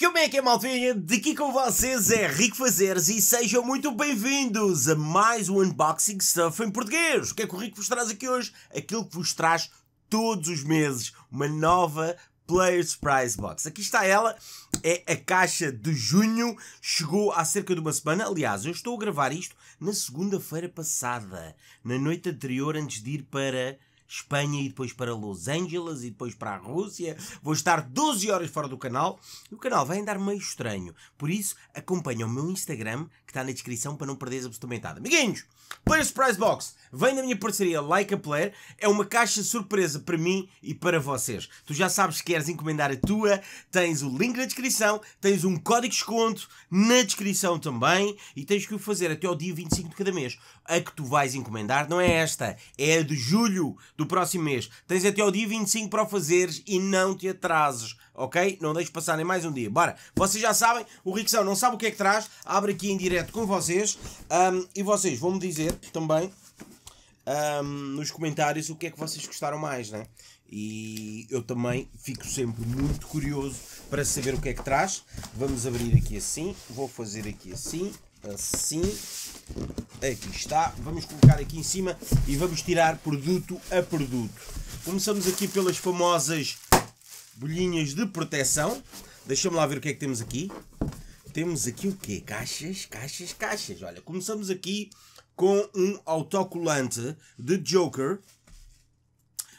Como é que é, maltinha? De aqui com vocês é Rico Fazeres e sejam muito bem-vindos a mais um Unboxing Stuff em português. O que é que o Rico vos traz aqui hoje? Aquilo que vos traz todos os meses, uma nova Players Prize Box. Aqui está ela, é a caixa de junho, chegou há cerca de uma semana. Aliás, eu estou a gravar isto na segunda-feira passada, na noite anterior, antes de ir para Espanha e depois para Los Angeles e depois para a Rússia. Vou estar 12 horas fora do canal e o canal vai andar meio estranho. Por isso, acompanha o meu Instagram que está na descrição para não perderes absolutamente nada. Amiguinhos, Player Surprise Box vem da minha parceria Like a Player. É uma caixa surpresa para mim e para vocês. Tu já sabes que queres encomendar a tua, tens o link na descrição, tens um código de desconto na descrição também e tens que o fazer até ao dia 25 de cada mês. A que tu vais encomendar não é esta, é a de julho do próximo mês. Tens até ao dia 25 para o fazeres e não te atrases, ok? Não deixes passar nem mais um dia. Bora, vocês já sabem, o Rickson não sabe o que é que traz, abre aqui em direto com vocês um, e vocês vão-me dizer também um, nos comentários o que é que vocês gostaram mais, né? E eu também fico sempre muito curioso para saber o que é que traz. Vamos abrir aqui assim, vou fazer aqui assim. Assim. Aqui está. Vamos colocar aqui em cima e vamos tirar produto a produto. Começamos aqui pelas famosas bolhinhas de proteção. Deixa-me lá ver o que é que temos aqui. Temos aqui o quê? Caixas, caixas, caixas. Olha, começamos aqui com um autocolante de Joker,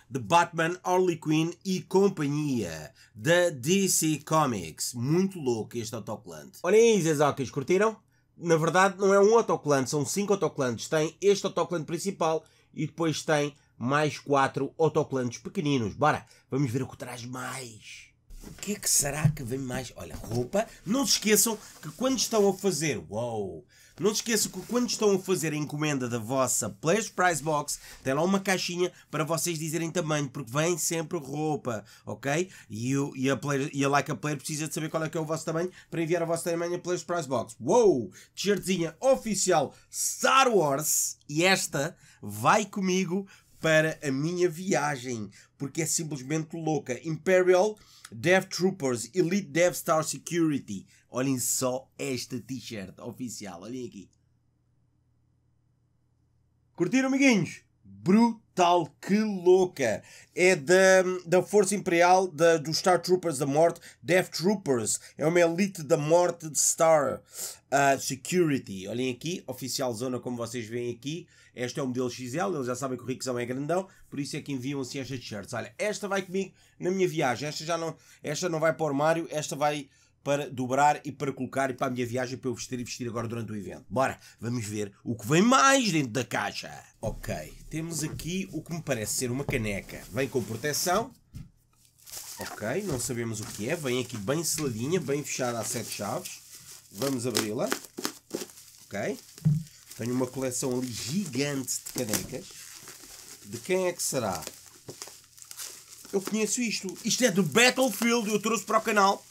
de Batman, Harley Quinn e companhia da DC Comics. Muito louco este autocolante. Olhem aí, Zezocas, curtiram? na verdade, não é um autocolante, são cinco autocolantes. Tem este autocolante principal e depois tem mais quatro autocolantes pequeninos. Bora, vamos ver o que traz mais. O que é que será que vem mais? Olha, roupa. Não se esqueçam que quando estão a fazer, uou, não se esqueça que quando estão a fazer a encomenda da vossa Players Price Box, tem lá uma caixinha para vocês dizerem tamanho, porque vem sempre roupa, ok? E, o, e, a, player, e a Like a Player precisa de saber qual é que é o vosso tamanho para enviar o vosso tamanho a Players Price Box. Wow! T-shirtzinha oficial Star Wars e esta vai comigo para a minha viagem, porque é simplesmente louca. Imperial Dev Troopers Elite Dev Star Security. Olhem só esta t-shirt oficial, olhem aqui. Curtiram, amiguinhos? brutal, que louca! É da, da Força Imperial da, dos Star Troopers da Morte, Death Troopers. É uma elite da morte de Star uh, Security. Olhem aqui, oficial zona, como vocês veem aqui. Este é o modelo XL, eles já sabem que o Rickzão é grandão, por isso é que enviam-se estas t-shirts. Olha, esta vai comigo na minha viagem. Esta já não, esta não vai para o armário, esta vai para dobrar e para colocar e para a minha viagem para eu vestir e vestir agora durante o evento. Bora, vamos ver o que vem mais dentro da caixa. Ok, temos aqui o que me parece ser uma caneca. Vem com proteção. Ok, não sabemos o que é. Vem aqui bem seladinha, bem fechada a sete chaves. Vamos abri-la. Ok. Tenho uma coleção ali gigante de canecas. De quem é que será? Eu conheço isto. Isto é do Battlefield, eu trouxe para o canal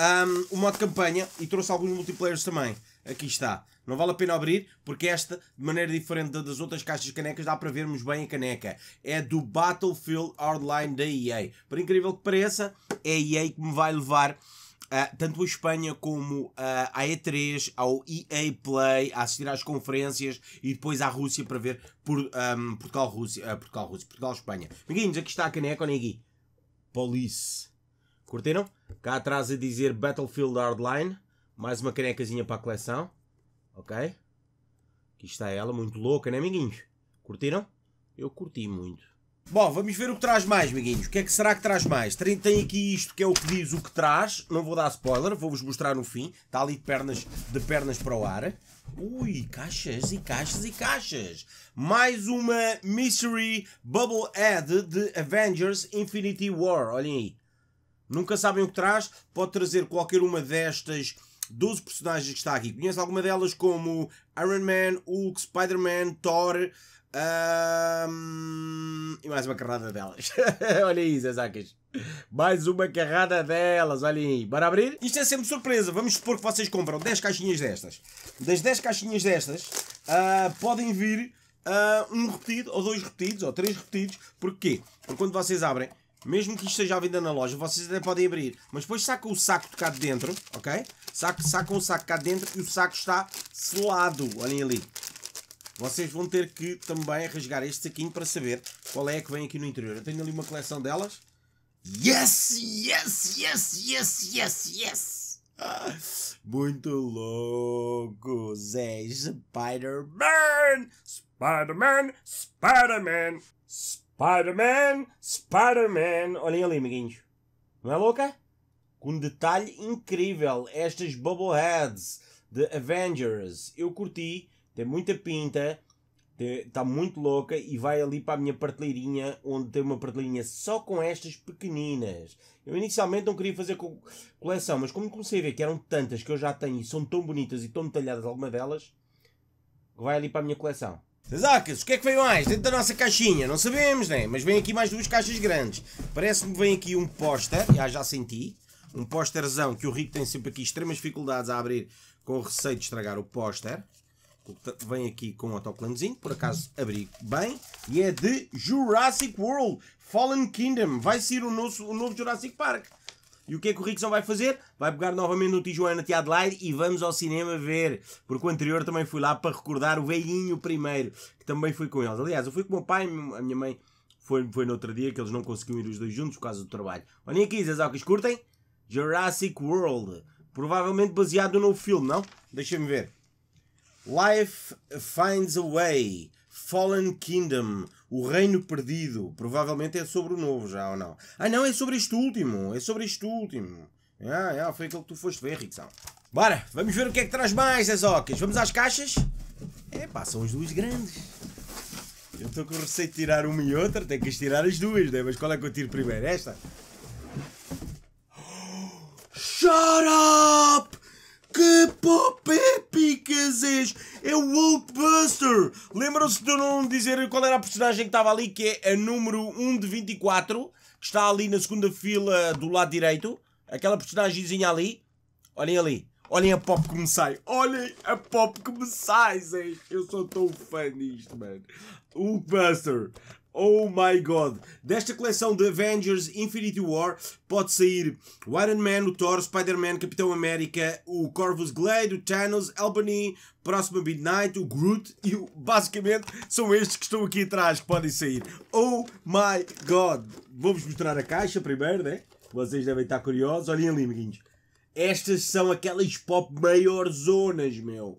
um, o modo campanha e trouxe alguns multiplayers também. Aqui está. Não vale a pena abrir, porque esta, de maneira diferente das outras caixas de canecas, dá para vermos bem a caneca. É do Battlefield Hardline da EA. Por incrível que pareça, é a EA que me vai levar Uh, tanto a Espanha como uh, à E3, ao EA Play, a assistir às conferências e depois à Rússia para ver por, um, Portugal-Rússia, uh, ah, Portugal-Rússia, Portugal-Espanha. Amiguinhos, aqui está a caneca, olhem aqui. Police. Curtiram? Cá atrás a dizer Battlefield Hardline. Mais uma canecazinha para a coleção. Ok? Aqui está ela, muito louca, né, amiguinhos? Curtiram? Eu curti muito. Bom, vamos ver o que traz mais, amiguinhos. O que é que será que traz mais? Tem, aqui isto que é o que diz o que traz. Não vou dar spoiler, vou-vos mostrar no fim. Está ali de pernas, de pernas para o ar. Ui, caixas e caixas e caixas. Mais uma Mystery Bubble Ad de Avengers Infinity War. Olhem aí. Nunca sabem o que traz, pode trazer qualquer uma destas 12 personagens que está aqui. Conhece alguma delas como Iron Man, Hulk, Spider-Man, Thor um... e mais uma carrada delas. olha aí, Zezakis. Mais uma carrada delas, olhem aí. Bora abrir? Isto é sempre surpresa. Vamos supor que vocês compram 10 caixinhas destas. Das 10 caixinhas destas, uh, podem vir uh, um repetido, ou dois repetidos, ou três repetidos. Porquê? Porque quando vocês abrem, mesmo que isto esteja à venda na loja, vocês até podem abrir. Mas depois sacam o saco de cá de dentro, ok? Saco, sacam o saco cá de dentro e o saco está selado. Olhem ali. Vocês vão ter que também rasgar este saquinho para saber qual é que vem aqui no interior. Eu tenho ali uma coleção delas. Yes, yes, yes, yes, yes, yes. muito louco, Zé Spider-Man. Spider-Man, Spider-Man, Spider-Man. Spider-Man, Spider-Man. Olhem ali, amiguinhos. Não é louca? Com um detalhe incrível. Estas Bubbleheads de Avengers. Eu curti, tem muita pinta, está muito louca e vai ali para a minha prateleirinha, onde tem uma prateleirinha só com estas pequeninas. Eu inicialmente não queria fazer co coleção, mas como comecei a ver que eram tantas que eu já tenho e são tão bonitas e tão detalhadas alguma delas, vai ali para a minha coleção. Zacas, o que é que veio mais dentro da nossa caixinha? Não sabemos, né? Mas vem aqui mais duas caixas grandes. Parece-me vem aqui um póster, já, ah, já senti. Um pósterzão que o Rico tem sempre aqui extremas dificuldades a abrir com receio de estragar o póster. Vem aqui com um autoclanzinho, por acaso abri bem. E é de Jurassic World Fallen Kingdom. Vai ser o nosso, o novo Jurassic Park. E o que é que o Rickson vai fazer? Vai pegar novamente no Tijuana de Adelaide e vamos ao cinema ver. Porque o anterior também fui lá para recordar o velhinho primeiro, que também fui com eles. Aliás, eu fui com o meu pai, a minha mãe foi, foi no outro dia, que eles não conseguiram ir os dois juntos por causa do trabalho. Olhem aqui, Zazocas, curtem? Jurassic World. Provavelmente baseado no novo filme, não? deixem me ver. Life Finds a Way. Fallen Kingdom, o Reino Perdido. Provavelmente é sobre o novo já ou não. Ah, não, é sobre este último. É sobre este último. Ah, yeah, foi aquele que tu foste ver, Rickson. Bora, vamos ver o que é que traz mais as ocas. Vamos às caixas? É pá, são as duas grandes. Eu estou com receio de tirar uma e outra, tenho que as tirar as duas, né? Mas qual é que eu tiro primeiro? Esta? Shut up! Que pop épicas és! É o Hulkbuster! Lembram-se de eu não dizer qual era a personagem que estava ali, que é a número 1 de 24, que está ali na segunda fila do lado direito. Aquela personagemzinha ali. Olhem ali. Olhem a pop que me sai. Olhem a pop que me sai, Zé. Eu sou tão fã disto, mano. Hulkbuster. Oh my god! Desta coleção de Avengers Infinity War pode sair o Iron Man, o Thor, Spider-Man, Capitão América, o Corvus Glade, o Thanos, Albany, Próximo Midnight, o Groot e o, basicamente são estes que estão aqui atrás que podem sair. Oh my god! Vou-vos mostrar a caixa primeiro, né? Vocês devem estar curiosos. Olhem ali, amiguinhos. Estas são aquelas pop maior zonas, meu.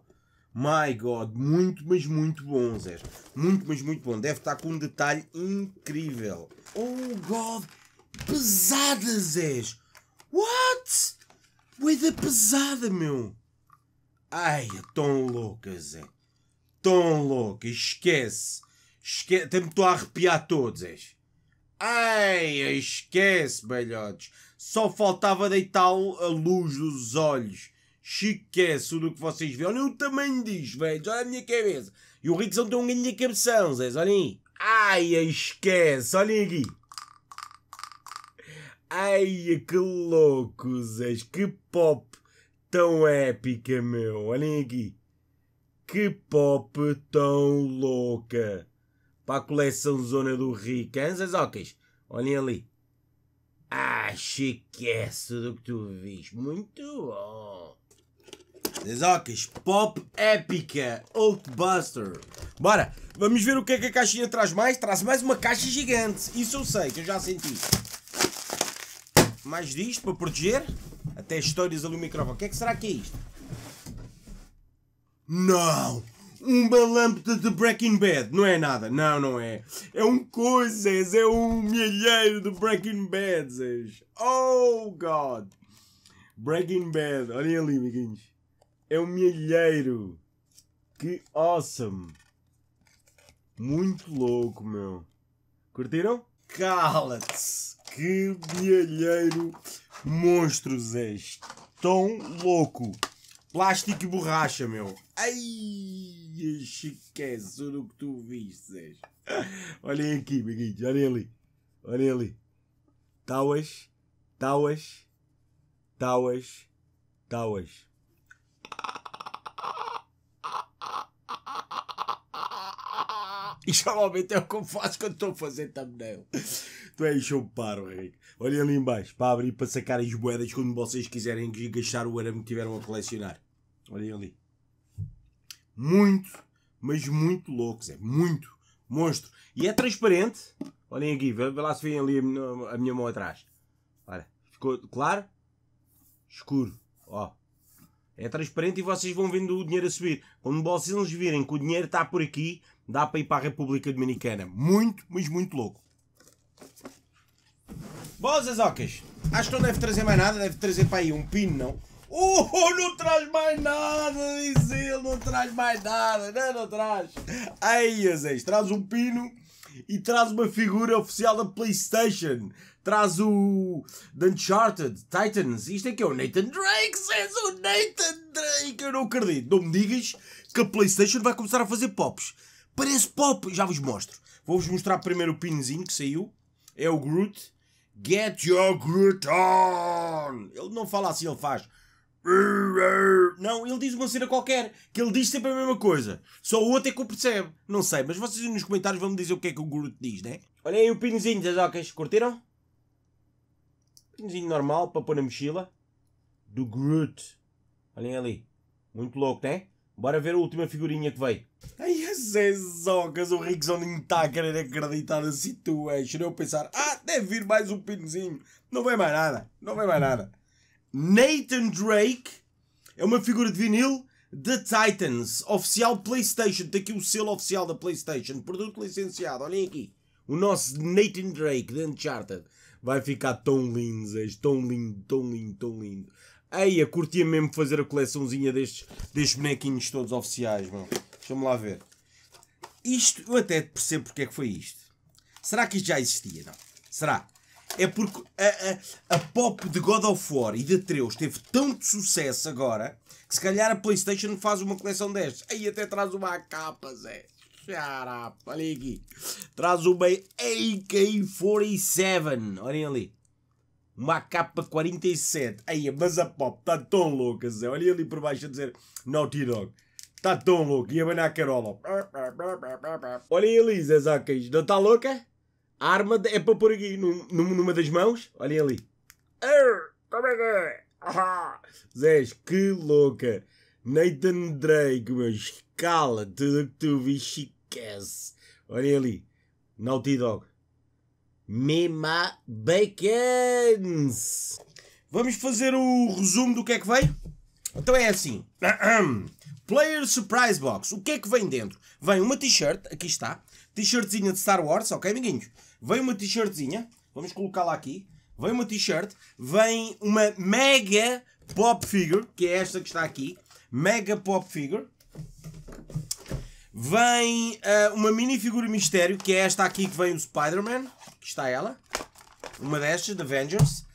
My God, muito, mas muito bom, Zé. Muito, mas muito bom. Deve estar com um detalhe incrível. Oh God, pesada, Zé. What? Boeda pesada, meu. Ai, é tão louca, Zé. Tão louca, esquece. esquece. Até me estou a arrepiar todos, Zé. Ai, esquece, belhotes. Só faltava deitar a luz dos olhos chiqueço do que vocês vêem. Olhem o tamanho diz, velho. Olha a minha cabeça. E o Rickson tem um de cabeção, Zé. Olhem aí. Ai, esquece. Olhem aqui. Ai, que louco, Zé. Que pop tão épica, meu. Olhem aqui. Que pop tão louca. Para a coleção Zona do Rick hein, Zé Zocas? Olhem ali. Ah, chiqueço é, do que tu viste. Muito bom. Desocas, Pop Épica, Outbuster. Bora, vamos ver o que é que a caixinha traz mais. Traz mais uma caixa gigante. Isso eu sei, que eu já senti. Mais disto para proteger. Até histórias ali no microfone. O que é que será que é isto? Não! Um balâmpada de Breaking Bad. Não é nada. Não, não é. É um coisas. É um milheiro de Breaking Bad. Oh, God. Breaking Bad. Olhem ali, amiguinhos. É um milheiro. Que awesome. Muito louco, meu. Curtiram? Cala-te! Que milheiro monstros és. Tão louco. Plástico e borracha, meu. Ai, esquece é do que tu vistes. Olhem aqui, amiguinhos. Olhem ali. Olhem ali. Tauas, tauas, tauas, tauas. E geralmente é o que eu faço quando estou a fazer thumbnail. tu és paro Henrique. Olhem ali embaixo para abrir para sacar as moedas quando vocês quiserem gastar o arame que tiveram a colecionar. Olhem ali. Muito, mas muito loucos. É muito monstro. E é transparente. Olhem aqui, vê lá se vêem ali a minha, a minha mão atrás. Olha, ficou claro? Escuro. Ó. É transparente e vocês vão vendo o dinheiro a subir. Quando vocês virem que o dinheiro está por aqui, dá para ir para a República Dominicana. Muito, mas muito louco. Boas azocas. Acho que não deve trazer mais nada, deve trazer para aí um pino, não? Oh, não traz mais nada, diz ele, não traz mais nada, não, não traz. Aí, Azéis, traz um pino e traz uma figura oficial da Playstation. Traz o The Uncharted, Titans, isto é que é o Nathan Drake, és o Nathan Drake, eu não acredito. Não me digas que a Playstation vai começar a fazer pops. Parece pop! Já vos mostro. Vou-vos mostrar primeiro o pinzinho que saiu. É o Groot. Get your Groot on! Ele não fala assim, ele faz. Não, ele diz uma cena qualquer, que ele diz sempre a mesma coisa. Só o outro é que o percebe. Não sei, mas vocês nos comentários vão me dizer o que é que o Groot diz, né? Olha aí o pinozinho das ocas, curtiram? Pinozinho normal para pôr na mochila. Do Groot. Olhem ali. Muito louco, né? Bora ver a última figurinha que veio. Zé ocas, o Rickson nem está a querer acreditar na situation. Eh? Eu pensar, ah, deve vir mais um pinozinho. Não vem mais nada, não vem mais nada. Nathan Drake é uma figura de vinil The Titans, oficial PlayStation. Tem aqui o selo oficial da PlayStation, produto licenciado. Olhem aqui, o nosso Nathan Drake de Uncharted. Vai ficar tão lindo, tão lindo, tão lindo, tão lindo. Eia, curtia mesmo fazer a coleçãozinha destes, destes bonequinhos todos oficiais, mano. Deixa-me lá ver. Isto, eu até percebo porque é que foi isto. Será que isto já existia? Não. Será? É porque a, a, a pop de God of War e de Atreus teve tanto sucesso agora que se calhar a Playstation faz uma coleção destas. Aí até traz uma capa, Zé. Xarapa, olha aqui. Traz uma AK-47. Olhem ali. Uma AK-47. Aí, mas a pop está tão louca, Zé. Olhem ali por baixo a dizer Naughty Dog. Tá tão louco e a na carola. Olha aí, Elisa, Zacas. Não tá louca? É? A arma é para pôr aqui num, numa das mãos. Olhem ali. Como é que é? Zés, que louca. Nathan Drake, meu. Escala tudo que tu viste, esquece. Olhem ali. Naughty Dog. Mema Bacons. Vamos fazer o resumo do que é que veio? Então é assim. Player Surprise Box. O que é que vem dentro? Vem uma t-shirt, aqui está. T-shirtzinha de Star Wars, ok, amiguinhos? Vem uma t-shirtzinha, vamos colocá-la aqui. Vem uma t-shirt, vem uma Mega Pop Figure, que é esta que está aqui. Mega Pop Figure. Vem uh, uma figura mistério, que é esta aqui que vem o Spider-Man. Aqui está ela. Uma destas, da Avengers.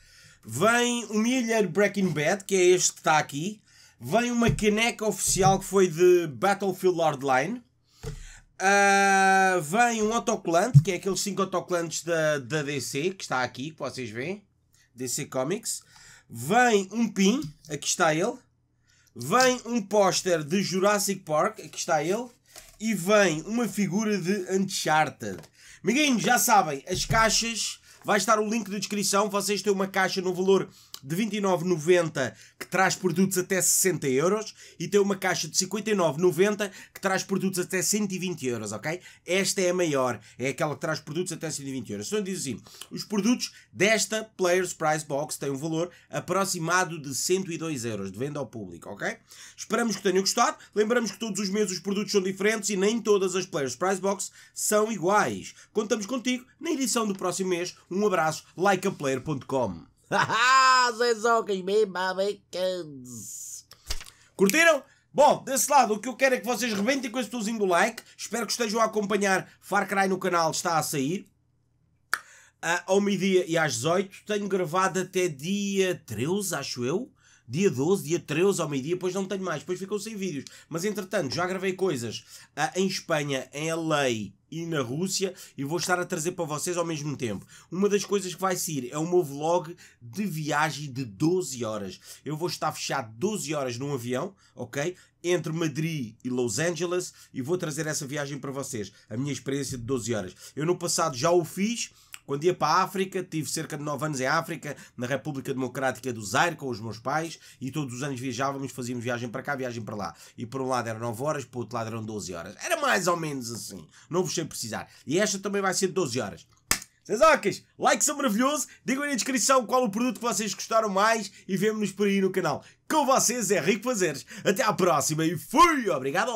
Vem um milheiro Breaking Bad, que é este que está aqui. Vem uma caneca oficial que foi de Battlefield Hardline. Uh, vem um autocolante, que é aqueles 5 autocolantes da, da DC, que está aqui, que vocês veem. DC Comics. Vem um pin, aqui está ele. Vem um póster de Jurassic Park, aqui está ele. E vem uma figura de Uncharted. Amiguinhos, já sabem, as caixas... Vai estar o link da descrição. Vocês têm uma caixa no valor de 29,90 que traz produtos até 60 euros e tem uma caixa de 59,90 que traz produtos até 120 euros, ok? Esta é a maior, é aquela que traz produtos até 120 euros. Então diz assim, os produtos desta Players Price Box têm um valor aproximado de 102 euros de venda ao público, ok? Esperamos que tenham gostado. Lembramos que todos os meses os produtos são diferentes e nem todas as Players Price Box são iguais. Contamos contigo na edição do próximo mês. Um abraço, likeaplayer.com. Vocês são que me Curtiram? Bom, desse lado, o que eu quero é que vocês rebentem com esse tozinho do like. Espero que estejam a acompanhar Far Cry no canal, está a sair. Uh, ao meio-dia e às 18. Tenho gravado até dia 13, acho eu dia 12, dia 13 ao meio-dia, depois não tenho mais, depois ficou sem vídeos. Mas entretanto, já gravei coisas uh, em Espanha, em LA e na Rússia e vou estar a trazer para vocês ao mesmo tempo. Uma das coisas que vai ser é o meu vlog de viagem de 12 horas. Eu vou estar fechado 12 horas num avião, ok? Entre Madrid e Los Angeles e vou trazer essa viagem para vocês, a minha experiência de 12 horas. Eu no passado já o fiz quando ia para a África, tive cerca de 9 anos em África, na República Democrática do Zaire, com os meus pais, e todos os anos viajávamos, fazíamos viagem para cá, viagem para lá. E por um lado eram 9 horas, por outro lado eram 12 horas. Era mais ou menos assim, não vos sei precisar. E esta também vai ser 12 horas. Sazocas, like são maravilhoso, digam aí na descrição qual o produto que vocês gostaram mais e vemo-nos por aí no canal. Com vocês é Rico Fazeres, até à próxima e fui! Obrigado!